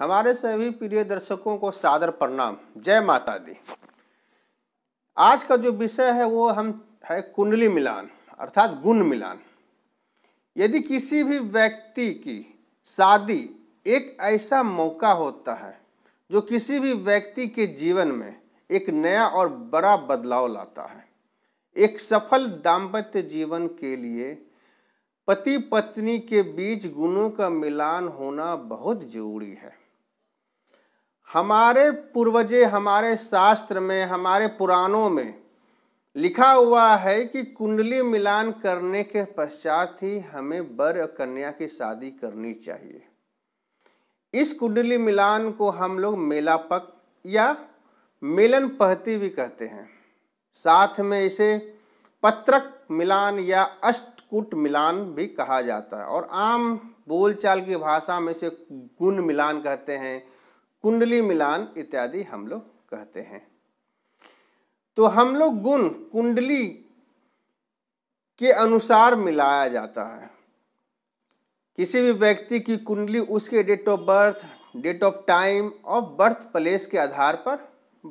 हमारे सभी प्रिय दर्शकों को सादर प्रणाम जय माता दी आज का जो विषय है वो हम है कुंडली मिलान अर्थात गुण मिलान यदि किसी भी व्यक्ति की शादी एक ऐसा मौका होता है जो किसी भी व्यक्ति के जीवन में एक नया और बड़ा बदलाव लाता है एक सफल दाम्पत्य जीवन के लिए पति पत्नी के बीच गुणों का मिलान होना बहुत जरूरी है हमारे पूर्वजे हमारे शास्त्र में हमारे पुराणों में लिखा हुआ है कि कुंडली मिलान करने के पश्चात ही हमें वर और कन्या की शादी करनी चाहिए इस कुंडली मिलान को हम लोग मेलापक या मिलन पहती भी कहते हैं साथ में इसे पत्रक मिलान या अष्टकूट मिलान भी कहा जाता है और आम बोलचाल की भाषा में इसे गुण मिलान कहते हैं कुंडली मिलान इत्यादि हम लोग कहते हैं तो हम लोग गुण कुंडली के अनुसार मिलाया जाता है किसी भी व्यक्ति की कुंडली उसके date of birth date of time और बर्थ प्लेस के आधार पर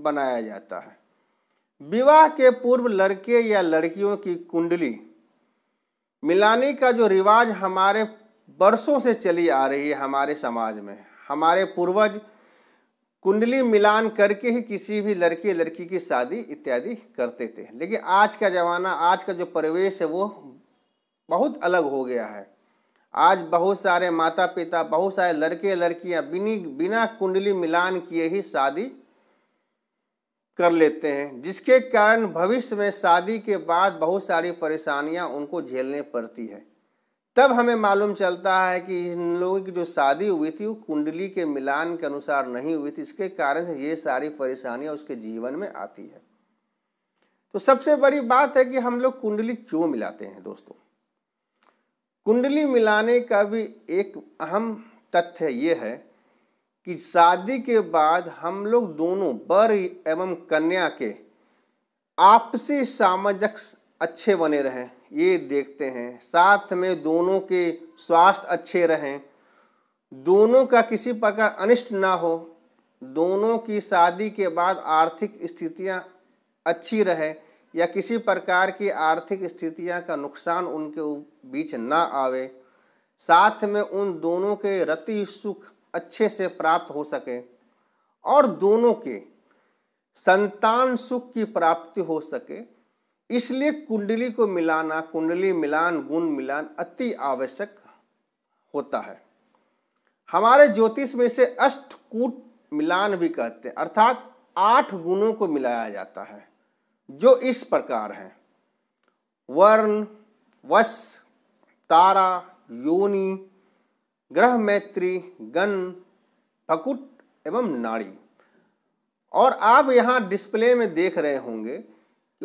बनाया जाता है विवाह के पूर्व लड़के या लड़कियों की कुंडली मिलाने का जो रिवाज हमारे बरसों से चली आ रही है हमारे समाज में हमारे पूर्वज कुंडली मिलान करके ही किसी भी लड़के लड़की की शादी इत्यादि करते थे लेकिन आज का ज़माना आज का जो परिवेश है वो बहुत अलग हो गया है आज बहुत सारे माता पिता बहुत सारे लड़के लड़कियां बिनी बिना कुंडली मिलान किए ही शादी कर लेते हैं जिसके कारण भविष्य में शादी के बाद बहुत सारी परेशानियां उनको झेलने पड़ती है तब हमें मालूम चलता है कि इन लोगों की जो शादी हुई थी वो कुंडली के मिलान के अनुसार नहीं हुई थी इसके कारण से ये सारी परेशानियाँ उसके जीवन में आती है तो सबसे बड़ी बात है कि हम लोग कुंडली क्यों मिलाते हैं दोस्तों कुंडली मिलाने का भी एक अहम तथ्य ये है कि शादी के बाद हम लोग दोनों वर एवं कन्या के आपसी सामंजस्य अच्छे बने रहें ये देखते हैं साथ में दोनों के स्वास्थ्य अच्छे रहें दोनों का किसी प्रकार अनिष्ट ना हो दोनों की शादी के बाद आर्थिक स्थितियां अच्छी रहे या किसी प्रकार की आर्थिक स्थितियां का नुकसान उनके बीच ना आवे साथ में उन दोनों के रति सुख अच्छे से प्राप्त हो सके और दोनों के संतान सुख की प्राप्ति हो सके इसलिए कुंडली को मिलाना कुंडली मिलान गुण मिलान अति आवश्यक होता है हमारे ज्योतिष में से अष्टकूट मिलान भी कहते हैं अर्थात आठ गुणों को मिलाया जाता है जो इस प्रकार है वर्ण वश तारा योनि ग्रह मैत्री गण फकुट एवं नाड़ी और आप यहाँ डिस्प्ले में देख रहे होंगे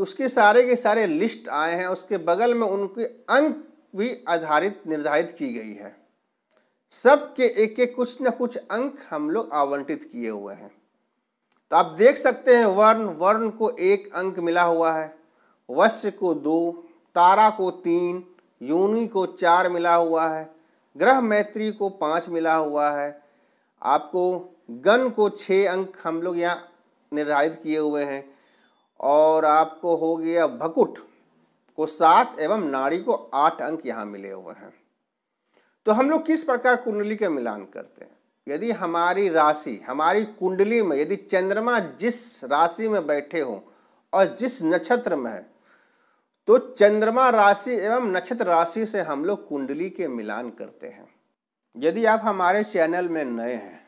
कि उसके सारे के सारे लिस्ट आए हैं उसके बगल में उनके अंक भी आधारित निर्धारित की गई है सब के एक एक कुछ न कुछ अंक हम लोग आवंटित किए हुए हैं तो आप देख सकते हैं वर्ण वर्ण को एक अंक मिला हुआ है वश्य को दो तारा को तीन योनि को चार मिला हुआ है ग्रह मैत्री को पाँच मिला हुआ है आपको गण को छः अंक हम लोग यहाँ निर्धारित किए हुए हैं और आपको हो गया भकुट को सात एवं नाड़ी को आठ अंक यहाँ मिले हुए हैं तो हम लोग किस प्रकार कुंडली का मिलान करते हैं यदि हमारी राशि हमारी कुंडली में यदि चंद्रमा जिस राशि में बैठे हों और जिस नक्षत्र में है तो चंद्रमा राशि एवं नक्षत्र राशि से हम लोग कुंडली के मिलान करते हैं यदि आप हमारे चैनल में नए हैं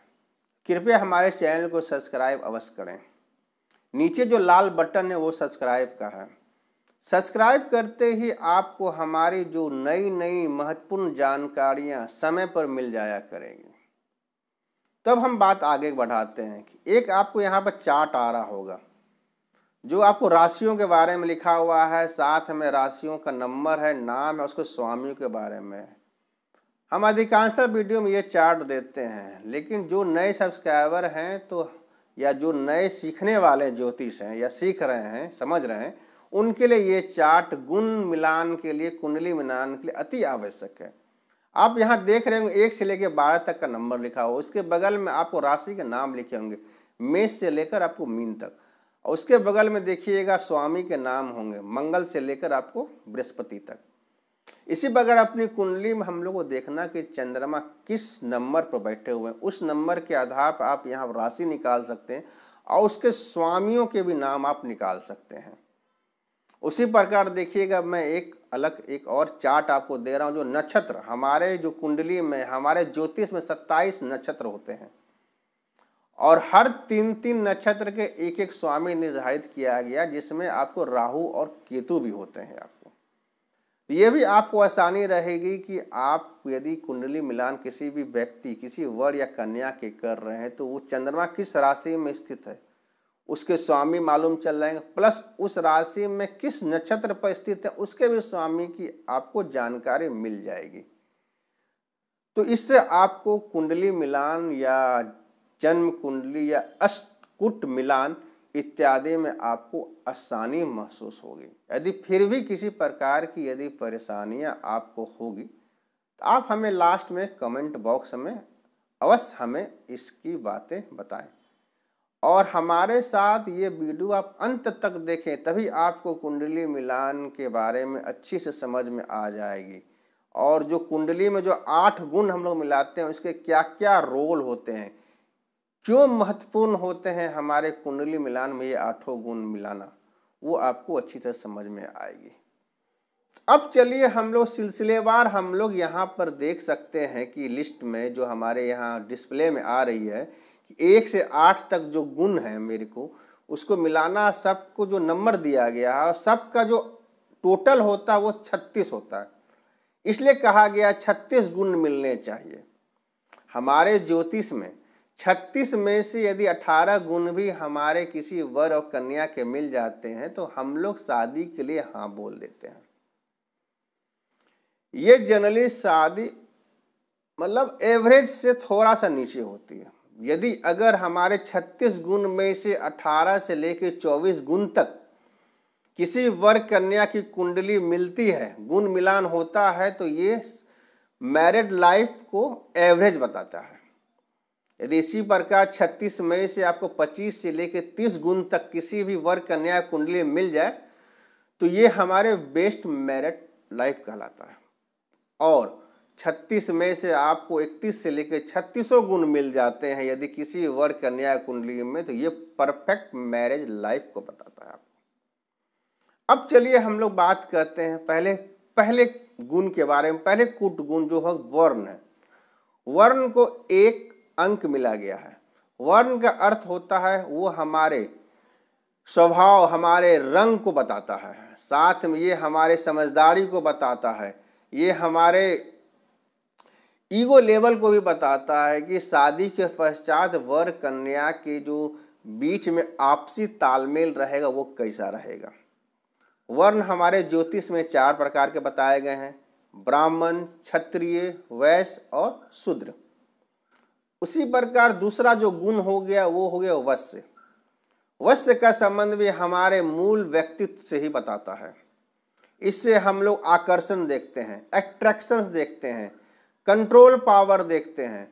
कृपया हमारे चैनल को सब्सक्राइब अवश्य करें नीचे जो लाल बटन है वो सब्सक्राइब का है सब्सक्राइब करते ही आपको हमारी जो नई नई महत्वपूर्ण जानकारियाँ समय पर मिल जाया करेंगी तब हम बात आगे बढ़ाते हैं कि एक आपको यहाँ पर चार्ट आ रहा होगा जो आपको राशियों के बारे में लिखा हुआ है साथ में राशियों का नंबर है नाम है उसके स्वामियों के बारे में हम अधिकांशतः वीडियो में ये चार्ट देते हैं लेकिन जो नए सब्सक्राइबर हैं तो या जो नए सीखने वाले ज्योतिष हैं या सीख रहे हैं समझ रहे हैं उनके लिए ये चार्ट गुण मिलान के लिए कुंडली मिलान के लिए अति आवश्यक है आप यहाँ देख रहे होंगे एक से लेकर बारह तक का नंबर लिखा हो उसके बगल में आपको राशि के नाम लिखे होंगे मेष से लेकर आपको मीन तक और उसके बगल में देखिएगा स्वामी के नाम होंगे मंगल से लेकर आपको बृहस्पति तक इसी बगैर अपनी कुंडली में हम लोग को देखना कि चंद्रमा किस नंबर पर बैठे हुए हैं उस नंबर के आधार पर आप यहाँ राशि निकाल सकते हैं और उसके स्वामियों के भी नाम आप निकाल सकते हैं उसी प्रकार देखिएगा मैं एक अलग एक और चार्ट आपको दे रहा हूँ जो नक्षत्र हमारे जो कुंडली में हमारे ज्योतिष में सत्ताईस नक्षत्र होते हैं और हर तीन तीन नक्षत्र के एक एक स्वामी निर्धारित किया गया जिसमें आपको राहु और केतु भी होते हैं आप तो ये भी आपको आसानी रहेगी कि आप यदि कुंडली मिलान किसी भी व्यक्ति किसी वर या कन्या के कर रहे हैं तो वो चंद्रमा किस राशि में स्थित है उसके स्वामी मालूम चल जाएंगे प्लस उस राशि में किस नक्षत्र पर स्थित है उसके भी स्वामी की आपको जानकारी मिल जाएगी तो इससे आपको कुंडली मिलान या जन्म कुंडली या अष्टकुट मिलान इत्यादि में आपको आसानी महसूस होगी यदि फिर भी किसी प्रकार की यदि परेशानियां आपको होगी तो आप हमें लास्ट में कमेंट बॉक्स में अवश्य हमें इसकी बातें बताएं और हमारे साथ ये वीडियो आप अंत तक देखें तभी आपको कुंडली मिलान के बारे में अच्छी से समझ में आ जाएगी और जो कुंडली में जो आठ गुण हम लोग मिलाते हैं उसके क्या क्या रोल होते हैं क्यों महत्वपूर्ण होते हैं हमारे कुंडली मिलान में ये आठों गुण मिलाना वो आपको अच्छी तरह समझ में आएगी अब चलिए हम लोग सिलसिलेवार हम लोग यहाँ पर देख सकते हैं कि लिस्ट में जो हमारे यहाँ डिस्प्ले में आ रही है कि एक से आठ तक जो गुण है मेरे को उसको मिलाना सबको जो नंबर दिया गया है और सबका जो टोटल होता है वो छत्तीस होता है इसलिए कहा गया छत्तीस गुण मिलने चाहिए हमारे ज्योतिष में छत्तीस में से यदि अठारह गुण भी हमारे किसी वर और कन्या के मिल जाते हैं तो हम लोग शादी के लिए हाँ बोल देते हैं ये जनरली शादी मतलब एवरेज से थोड़ा सा नीचे होती है यदि अगर हमारे 36 गुण में से 18 से लेकर 24 गुण तक किसी वर कन्या की कुंडली मिलती है गुण मिलान होता है तो ये मैरिड लाइफ को एवरेज बताता है यदि इसी प्रकार 36 मई से आपको 25 से लेकर 30 गुण तक किसी भी वर्ग का न्याय कुंडली मिल जाए तो ये हमारे बेस्ट मेरिट लाइफ कहलाता है और 36 मई से आपको 31 से लेकर छत्तीसों गुण मिल जाते हैं यदि किसी वर्ग का न्याय कुंडली में तो ये परफेक्ट मैरिज लाइफ को बताता है आपको अब चलिए हम लोग बात करते हैं पहले पहले गुण के बारे में पहले कूट गुण जो है वर्ण है वर्ण को एक अंक मिला गया है वर्ण का अर्थ होता है वो हमारे स्वभाव हमारे रंग को बताता है साथ में ये हमारे समझदारी को बताता है ये हमारे ईगो लेवल को भी बताता है कि शादी के पश्चात वर कन्या के जो बीच में आपसी तालमेल रहेगा वो कैसा रहेगा वर्ण हमारे ज्योतिष में चार प्रकार के बताए गए हैं ब्राह्मण क्षत्रिय वैश्य और शूद्र उसी प्रकार दूसरा जो गुण हो गया वो हो गया वश्य वश्य का संबंध भी हमारे मूल व्यक्तित्व से ही बताता है इससे हम लोग आकर्षण देखते हैं एट्रैक्शंस देखते हैं कंट्रोल पावर देखते हैं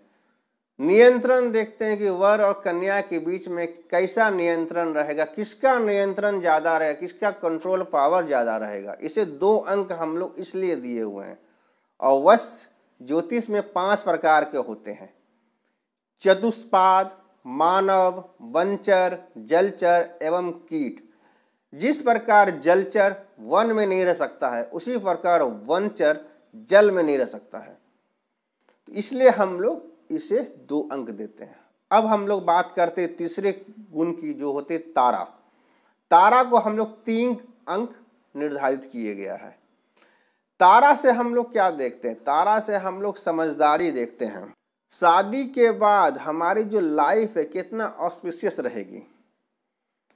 नियंत्रण देखते हैं कि वर और कन्या के बीच में कैसा नियंत्रण रहेगा किसका नियंत्रण ज़्यादा रहेगा किसका कंट्रोल पावर ज़्यादा रहेगा इसे दो अंक हम लोग इसलिए दिए हुए हैं और वश ज्योतिष में पांच प्रकार के होते हैं चतुष्पाद मानव वंचर जलचर एवं कीट जिस प्रकार जलचर वन में नहीं रह सकता है उसी प्रकार वनचर जल में नहीं रह सकता है तो इसलिए हम लोग इसे दो अंक देते हैं अब हम लोग बात करते तीसरे गुण की जो होते तारा तारा को हम लोग तीन अंक निर्धारित किए गया है तारा से हम लोग क्या देखते हैं तारा से हम लोग समझदारी देखते हैं शादी के बाद हमारी जो लाइफ है कितना ऑस्पिशियस रहेगी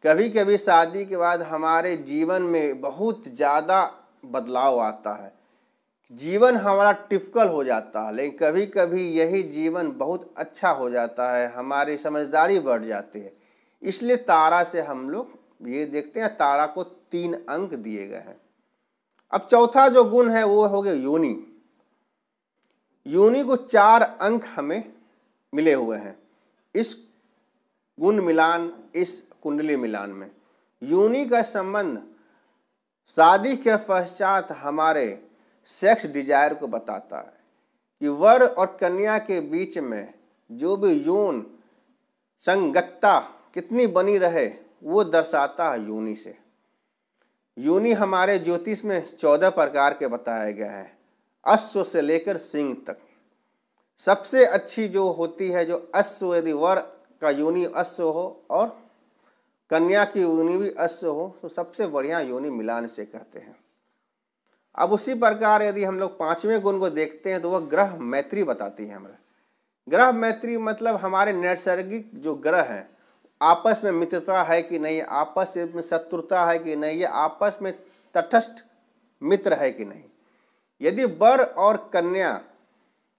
कभी कभी शादी के बाद हमारे जीवन में बहुत ज़्यादा बदलाव आता है जीवन हमारा टिपिकल हो जाता है लेकिन कभी कभी यही जीवन बहुत अच्छा हो जाता है हमारी समझदारी बढ़ जाती है इसलिए तारा से हम लोग ये देखते हैं तारा को तीन अंक दिए गए हैं अब चौथा जो गुण है वो हो गया योनी योनि को चार अंक हमें मिले हुए हैं इस गुण मिलान इस कुंडली मिलान में योनि का संबंध शादी के पश्चात हमारे सेक्स डिजायर को बताता है कि वर और कन्या के बीच में जो भी यौन संगतता कितनी बनी रहे वो दर्शाता है योनि से योनि हमारे ज्योतिष में चौदह प्रकार के बताए गए हैं अश्व से लेकर सिंह तक सबसे अच्छी जो होती है जो अश्व यदि वर का योनि अश्व हो और कन्या की योनि भी अश्व हो तो सबसे बढ़िया योनि मिलान से कहते हैं अब उसी प्रकार यदि हम लोग पांचवें गुण को देखते हैं तो वह ग्रह मैत्री बताती है हमें ग्रह मैत्री मतलब हमारे नैसर्गिक जो ग्रह हैं आपस में मित्रता है कि नहीं आपस में शत्रुता है कि नहीं ये आपस में तटस्थ मित्र है कि नहीं यदि वर और कन्या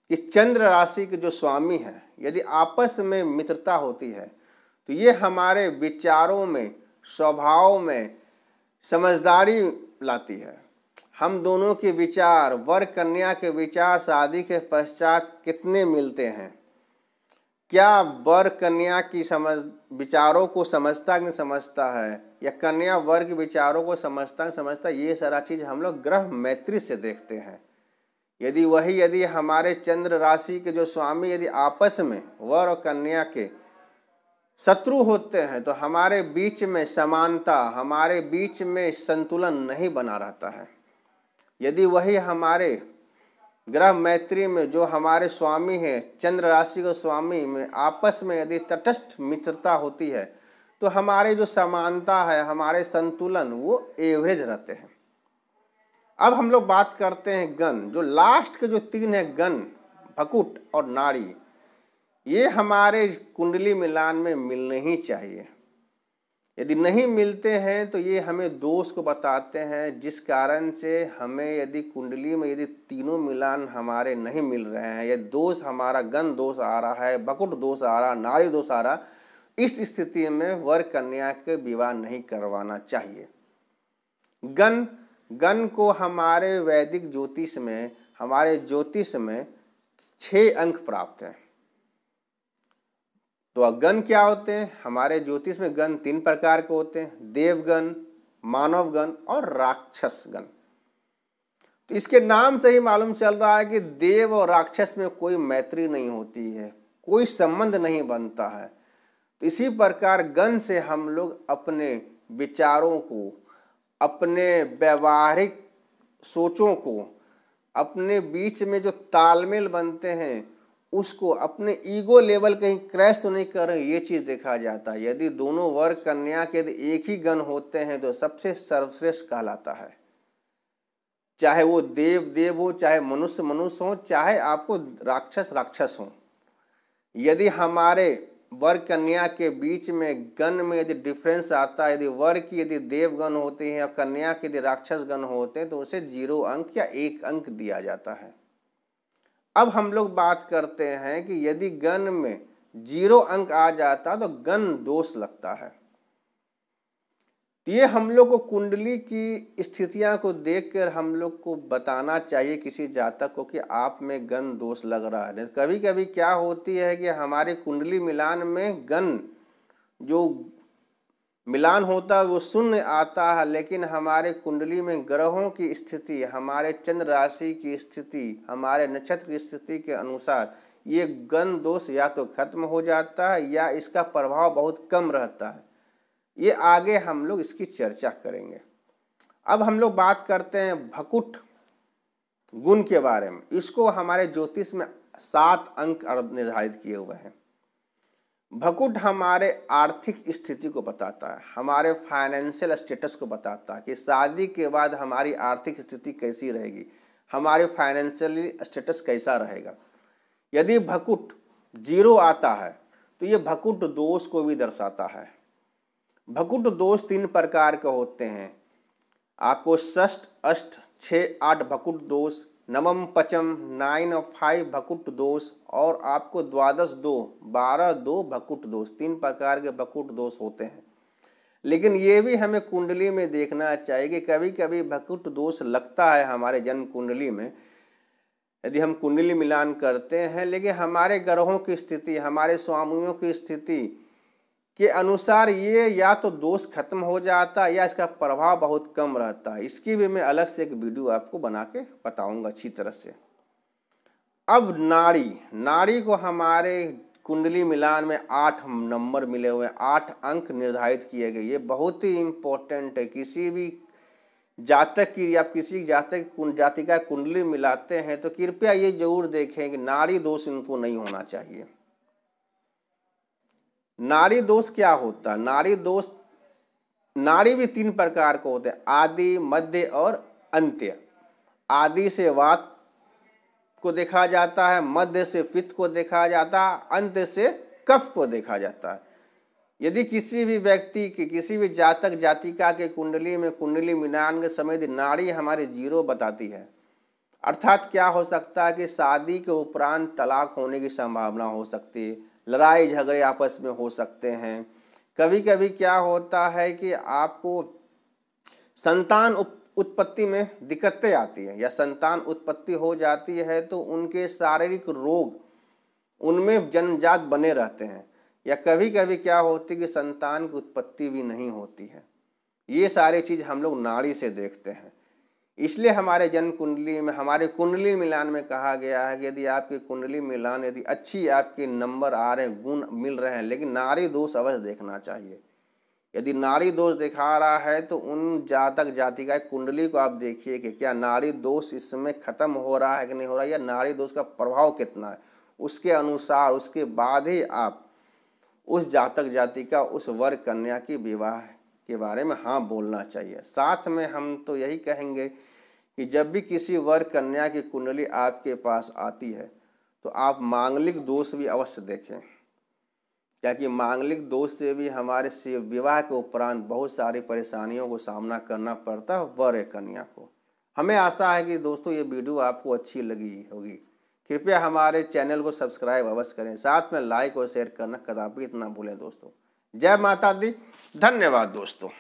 की चंद्र राशि के जो स्वामी हैं यदि आपस में मित्रता होती है तो ये हमारे विचारों में स्वभाव में समझदारी लाती है हम दोनों के विचार वर कन्या के विचार शादी के पश्चात कितने मिलते हैं क्या वर कन्या की समझ विचारों को समझता कि समझता है या कन्या वर के विचारों को समझता नहीं समझता ये सारा चीज़ हम लोग ग्रह मैत्री से देखते हैं यदि वही यदि हमारे चंद्र राशि के जो स्वामी यदि आपस में वर और कन्या के शत्रु होते हैं तो हमारे बीच में समानता हमारे बीच में संतुलन नहीं बना रहता है यदि वही हमारे ग्रह मैत्री में जो हमारे स्वामी हैं चंद्र राशि के स्वामी में आपस में यदि तटस्थ मित्रता होती है तो हमारे जो समानता है हमारे संतुलन वो एवरेज रहते हैं अब हम लोग बात करते हैं गन जो लास्ट के जो तीन है गन भकुट और नाड़ी ये हमारे कुंडली मिलान में मिलने ही चाहिए यदि नहीं मिलते हैं तो ये हमें दोष को बताते हैं जिस कारण से हमें यदि कुंडली में यदि तीनों मिलान हमारे नहीं मिल रहे हैं यदि दोष हमारा गन दोष आ रहा है बकुट दोष आ रहा नारी दोष आ रहा इस स्थिति में वर कन्या के विवाह नहीं करवाना चाहिए गन गन को हमारे वैदिक ज्योतिष में हमारे ज्योतिष में छः अंक प्राप्त हैं तो अगन क्या होते हैं हमारे ज्योतिष में गण तीन प्रकार के होते हैं देवगण मानवगण और राक्षस गण तो इसके नाम से ही मालूम चल रहा है कि देव और राक्षस में कोई मैत्री नहीं होती है कोई संबंध नहीं बनता है तो इसी प्रकार गण से हम लोग अपने विचारों को अपने व्यवहारिक सोचों को अपने बीच में जो तालमेल बनते हैं उसको अपने ईगो लेवल कहीं क्रैश तो नहीं कर रहे ये चीज़ देखा जाता है यदि दोनों वर्ग कन्या के यदि एक ही गण होते हैं तो सबसे सर्वश्रेष्ठ कहलाता है चाहे वो देव देव हो चाहे मनुष्य मनुष्य हो चाहे आपको राक्षस राक्षस हो यदि हमारे वर्ग कन्या के बीच में गण में यदि डिफरेंस आता है यदि वर्ग की यदि देवगण होते हैं या कन्या के यदि राक्षस गण होते हैं तो उसे जीरो अंक या एक अंक दिया जाता है अब हम लोग बात करते हैं कि यदि गन में जीरो अंक आ जाता तो गन दोष लगता है तो ये हम लोग को कुंडली की स्थितियां को देखकर हम लोग को बताना चाहिए किसी जातक को कि आप में गन दोष लग रहा है कभी कभी क्या होती है कि हमारे कुंडली मिलान में गन जो मिलान होता है वो शून्य आता है लेकिन हमारे कुंडली में ग्रहों की स्थिति हमारे चंद्र राशि की स्थिति हमारे नक्षत्र की स्थिति के अनुसार ये गण दोष या तो खत्म हो जाता है या इसका प्रभाव बहुत कम रहता है ये आगे हम लोग इसकी चर्चा करेंगे अब हम लोग बात करते हैं भकुट गुण के बारे में इसको हमारे ज्योतिष में सात अंक निर्धारित किए हुए हैं भकुट हमारे आर्थिक स्थिति को बताता है हमारे फाइनेंशियल स्टेटस को बताता है कि शादी के बाद हमारी आर्थिक स्थिति कैसी रहेगी हमारे फाइनेंशियल स्टेटस कैसा रहेगा यदि भकुट जीरो आता है तो ये भकुट दोष को भी दर्शाता है भकुट दोष तीन प्रकार के होते हैं आपको षष्ठ अष्ट छः आठ भकुट दोष नवम पचम नाइन और फाइव भकुट दोष और आपको द्वादश दो बारह दो भकुट दोष तीन प्रकार के भकुट दोष होते हैं लेकिन ये भी हमें कुंडली में देखना चाहिए कि कभी कभी भकुट दोष लगता है हमारे जन्म कुंडली में यदि हम कुंडली मिलान करते हैं लेकिन हमारे ग्रहों की स्थिति हमारे स्वामियों की स्थिति के अनुसार ये या तो दोष खत्म हो जाता है या इसका प्रभाव बहुत कम रहता है इसकी भी मैं अलग से एक वीडियो आपको बना के बताऊँगा अच्छी तरह से अब नाड़ी नाड़ी को हमारे कुंडली मिलान में आठ नंबर मिले हुए आठ अंक निर्धारित किए गए ये बहुत ही इम्पोर्टेंट है किसी भी जातक की या किसी जातक कुंड जाति का कुंडली मिलाते हैं तो कृपया ये जरूर देखें कि नाड़ी दोष इनको नहीं होना चाहिए नारी दोष क्या होता है नारी दोष नारी भी तीन प्रकार को होते आदि मध्य और अंत्य आदि से वात को देखा जाता है मध्य से पित्त को देखा जाता है अंत्य से कफ को देखा जाता है यदि किसी भी व्यक्ति के किसी भी जातक जातिका के कुंडली में कुंडली मिलान के समय नारी हमारे जीरो बताती है अर्थात क्या हो सकता है कि शादी के उपरांत तलाक होने की संभावना हो सकती है लड़ाई झगड़े आपस में हो सकते हैं कभी कभी क्या होता है कि आपको संतान उत्पत्ति में दिक्कतें आती हैं या संतान उत्पत्ति हो जाती है तो उनके शारीरिक रोग उनमें जन्मजात बने रहते हैं या कभी कभी क्या होती है कि संतान की उत्पत्ति भी नहीं होती है ये सारी चीज़ हम लोग नाड़ी से देखते हैं इसलिए हमारे जन्म कुंडली में हमारे कुंडली मिलान में कहा गया है कि यदि आपकी कुंडली मिलान यदि अच्छी आपके नंबर आ रहे हैं गुण मिल रहे हैं लेकिन नारी दोष अवश्य देखना चाहिए यदि नारी दोष दिखा रहा है तो उन जातक जाति का कुंडली को आप देखिए कि क्या नारी दोष इस समय खत्म हो रहा है कि नहीं हो रहा है या नारी दोष का प्रभाव कितना है उसके अनुसार उसके बाद ही आप उस जातक जाति का उस वर्ग कन्या की विवाह के बारे में हाँ बोलना चाहिए साथ में हम तो यही कहेंगे कि जब भी किसी वर कन्या की कुंडली आपके पास आती है तो आप मांगलिक दोष भी अवश्य देखें क्या कि मांगलिक दोष से भी हमारे शिव विवाह के उपरांत बहुत सारी परेशानियों को सामना करना पड़ता है वर कन्या को हमें आशा है कि दोस्तों ये वीडियो आपको अच्छी लगी होगी कृपया हमारे चैनल को सब्सक्राइब अवश्य करें साथ में लाइक और शेयर करना कदापि इतना भूलें दोस्तों जय माता दी धन्यवाद दोस्तों